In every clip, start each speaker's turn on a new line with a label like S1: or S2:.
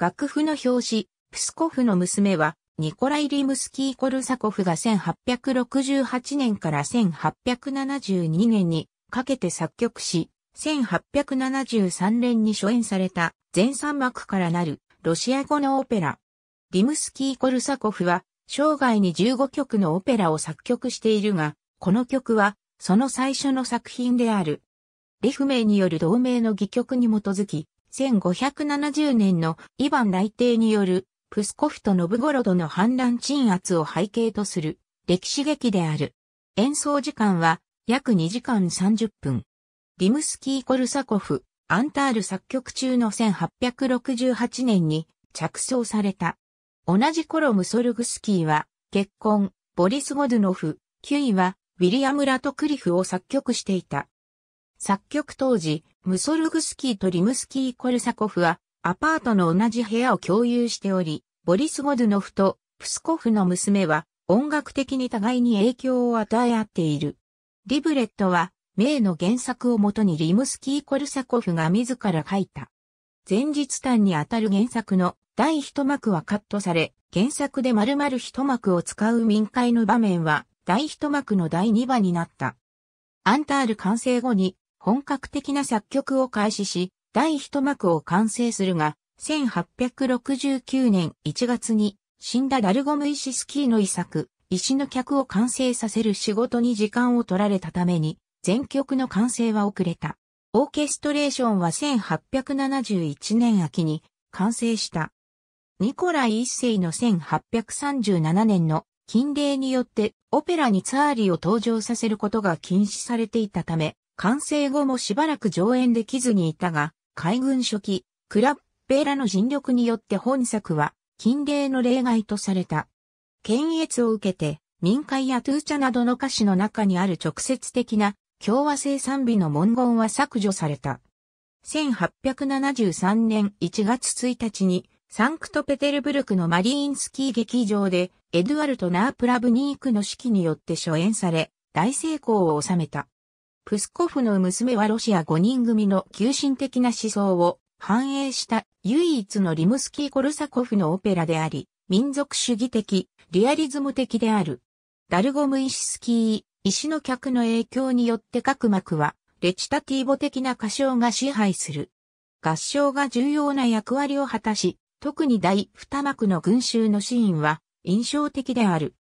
S1: 楽譜の表紙、プスコフの娘は、ニコライ・リムスキー・コルサコフが1868年から1872年にかけて作曲し、1873年に初演された全3幕からなるロシア語のオペラ。リムスキー・コルサコフは生涯に15曲のオペラを作曲しているが、この曲はその最初の作品である。リフ名による同名の戯曲に基づき、1570年のイヴァン来帝によるプスコフとノブゴロドの反乱鎮圧を背景とする歴史劇である。演奏時間は約2時間30分。リムスキー・コルサコフ、アンタール作曲中の1868年に着想された。同じ頃ムソルグスキーは結婚、ボリス・ゴドゥノフ、キュイはウィリアム・ラトクリフを作曲していた。作曲当時、ムソルグスキーとリムスキー・コルサコフは、アパートの同じ部屋を共有しており、ボリス・ゴドゥノフとプスコフの娘は、音楽的に互いに影響を与え合っている。リブレットは、名の原作をもとにリムスキー・コルサコフが自ら書いた。前日単にあたる原作の第一幕はカットされ、原作で丸々一幕を使う民会の場面は、第一幕の第二話になった。アンタール完成後に、本格的な作曲を開始し、第一幕を完成するが、1869年1月に死んだダルゴムイシスキーの遺作、石の客を完成させる仕事に時間を取られたために、全曲の完成は遅れた。オーケストレーションは1871年秋に完成した。ニコライ一世の1837年の禁令によってオペラにツァーリを登場させることが禁止されていたため、完成後もしばらく上演できずにいたが、海軍初期、クラッペラの尽力によって本作は、近例の例外とされた。検閲を受けて、民会やトゥーチャなどの歌詞の中にある直接的な共和制賛美の文言は削除された。1873年1月1日に、サンクトペテルブルクのマリーンスキー劇場で、エドゥアルト・ナープラブニークの指揮によって初演され、大成功を収めた。プスコフの娘はロシア5人組の急進的な思想を反映した唯一のリムスキー・コルサコフのオペラであり、民族主義的、リアリズム的である。ダルゴムイシスキー、石の客の影響によって各幕は、レチタティーボ的な歌唱が支配する。合唱が重要な役割を果たし、特に第二幕の群衆のシーンは印象的である。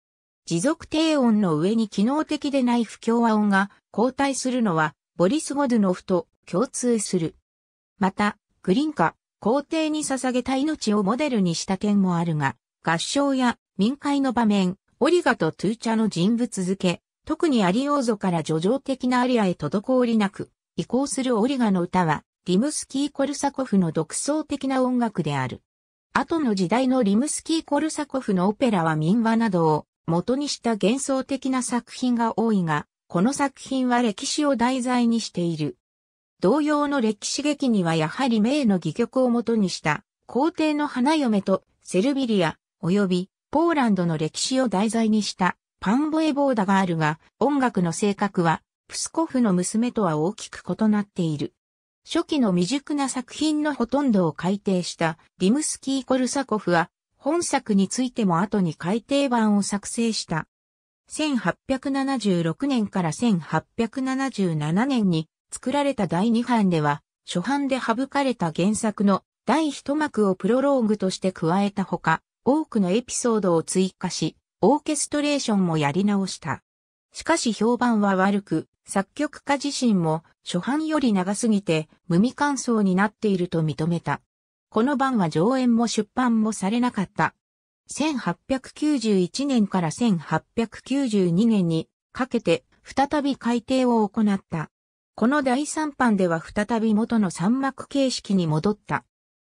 S1: 持続低音の上に機能的でない不協和音が交代するのは、ボリス・ゴドゥノフと共通する。また、グリンカ、皇帝に捧げた命をモデルにした点もあるが、合唱や民会の場面、オリガとトゥーチャの人物付け、特にアリオーゾから叙情的なアリアへ滞りなく、移行するオリガの歌は、リムスキー・コルサコフの独創的な音楽である。後の時代のリムスキー・コルサコフのオペラは民話などを元にした幻想的な作品が多いが、この作品は歴史を題材にしている。同様の歴史劇にはやはり名の戯曲を元にした皇帝の花嫁とセルビリア及びポーランドの歴史を題材にしたパンボエボーダがあるが音楽の性格はプスコフの娘とは大きく異なっている。初期の未熟な作品のほとんどを改訂したリムスキー・コルサコフは本作についても後に改訂版を作成した。1876年から1877年に作られた第2版では、初版で省かれた原作の第一幕をプロローグとして加えたほか、多くのエピソードを追加し、オーケストレーションもやり直した。しかし評判は悪く、作曲家自身も初版より長すぎて無味乾燥になっていると認めた。この版は上演も出版もされなかった。1891年から1892年にかけて再び改訂を行った。この第3版では再び元の三幕形式に戻った。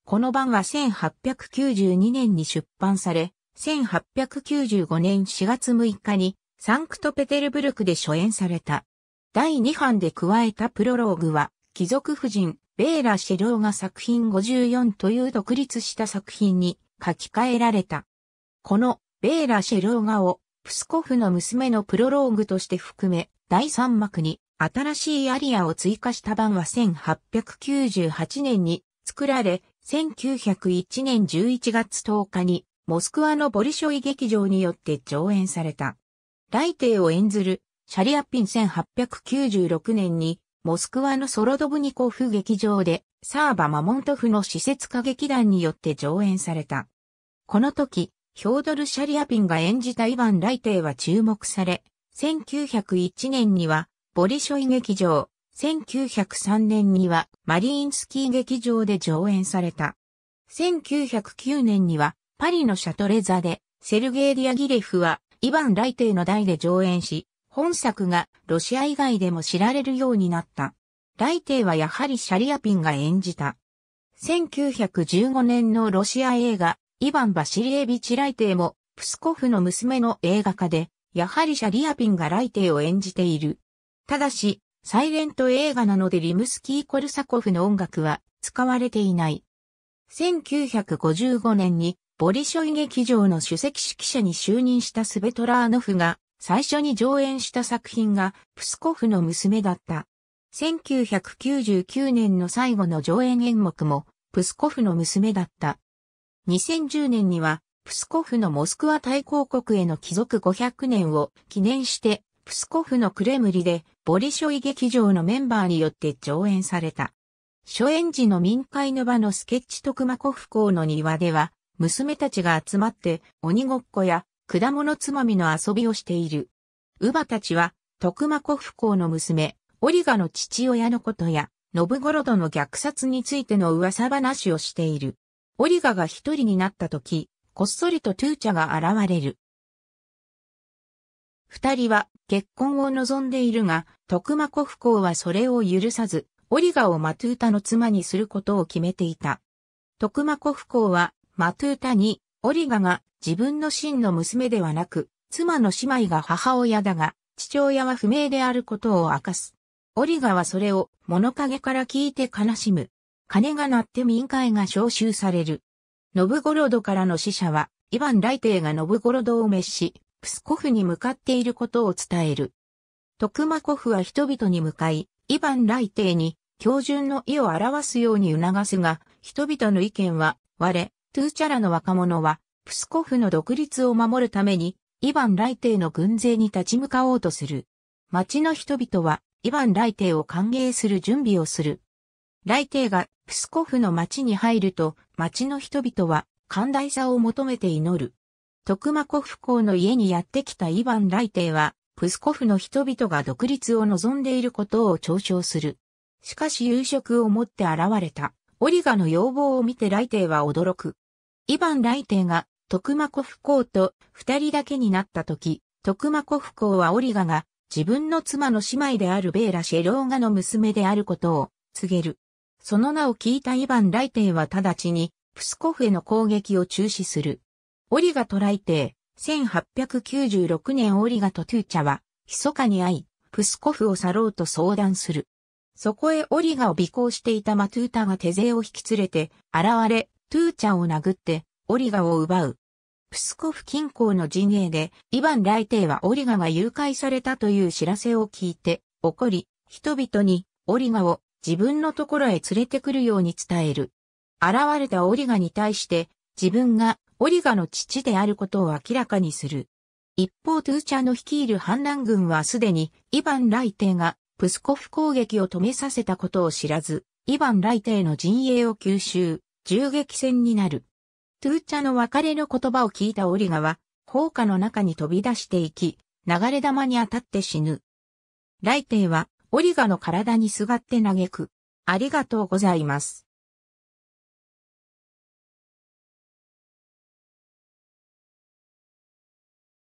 S1: この版は1892年に出版され、1895年4月6日にサンクトペテルブルクで初演された。第2版で加えたプロローグは、貴族夫人、ベーラ・シェローが作品54という独立した作品に書き換えられた。このベーラ・シェローガをプスコフの娘のプロローグとして含め第3幕に新しいアリアを追加した版は1898年に作られ、1901年11月10日にモスクワのボリショイ劇場によって上演された。ライテイを演ずるシャリアピン1896年にモスクワのソロドブニコフ劇場で、サーバ・マモントフの施設歌劇団によって上演された。この時、ヒョードル・シャリアピンが演じたイヴァン・ライテイは注目され、1901年には、ボリショイ劇場、1903年にはマリーンスキー劇場で上演された。1909年にはパリのシャトレザでセルゲイ・ディアギレフはイヴァン・ライテイの代で上演し、本作がロシア以外でも知られるようになった。テ帝はやはりシャリアピンが演じた。1915年のロシア映画、イヴァン・バシリエビチ・ライテイも、プスコフの娘の映画化で、やはりシャリアピンがライテイを演じている。ただし、サイレント映画なのでリムスキー・コルサコフの音楽は使われていない。1955年にボリショイ劇場の主席指揮者に就任したスベトラーノフが最初に上演した作品がプスコフの娘だった。1999年の最後の上演演目もプスコフの娘だった。2010年にはプスコフのモスクワ大公国への帰属500年を記念してプスコフのクレムリでボリショイ劇場のメンバーによって上演された。初演時の民会の場のスケッチ特マコフ校の庭では、娘たちが集まって鬼ごっこや果物つまみの遊びをしている。乳母たちは、徳間古不幸の娘、オリガの父親のことや、ノブゴロドの虐殺についての噂話をしている。オリガが一人になった時、こっそりとトゥーチャが現れる。二人は結婚を望んでいるが、徳間古不幸はそれを許さず、オリガをマトゥータの妻にすることを決めていた。徳間古不幸は、マトゥータに、オリガが自分の真の娘ではなく、妻の姉妹が母親だが、父親は不明であることを明かす。オリガはそれを物陰から聞いて悲しむ。鐘が鳴って民会が召集される。ノブゴロドからの死者は、イヴァンテ帝がノブゴロドを滅し、プスコフに向かっていることを伝える。トクマコフは人々に向かい、イヴァンテ帝に、標準の意を表すように促すが、人々の意見は、我、トゥーチャラの若者は、プスコフの独立を守るために、イヴァン・ライテイの軍勢に立ち向かおうとする。町の人々は、イヴァン・ライテイを歓迎する準備をする。ライテイがプスコフの町に入ると、町の人々は、寛大さを求めて祈る。トクマコフ公の家にやってきたイヴァン・ライテイは、プスコフの人々が独立を望んでいることを嘲笑する。しかし夕食を持って現れた、オリガの要望を見てライテイは驚く。イヴァン・ライテイが徳間古不幸と二人だけになった時、徳間古不幸はオリガが自分の妻の姉妹であるベーラ・シェローガの娘であることを告げる。その名を聞いたイヴァン・ライテイは直ちにプスコフへの攻撃を中止する。オリガとライテイ、1896年オリガとトゥーチャは密かに会い、プスコフを去ろうと相談する。そこへオリガを尾行していたマトゥータが手勢を引き連れて現れ、トゥーチャを殴ってオリガを奪う。プスコフ近郊の陣営で、イヴァン大帝はオリガが誘拐されたという知らせを聞いて、怒り、人々にオリガを自分のところへ連れてくるように伝える。現れたオリガに対して、自分がオリガの父であることを明らかにする。一方トゥーチャの率いる反乱軍はすでにイヴァンテ帝がプスコフ攻撃を止めさせたことを知らず、イヴァンテ帝の陣営を吸収、銃撃戦になる。トゥーチャの別れの言葉を聞いたオリガは、放火の中に飛び出していき、流れ玉に当たって死ぬ。雷帝は、オリガの体にすがって嘆く。ありがとうございます。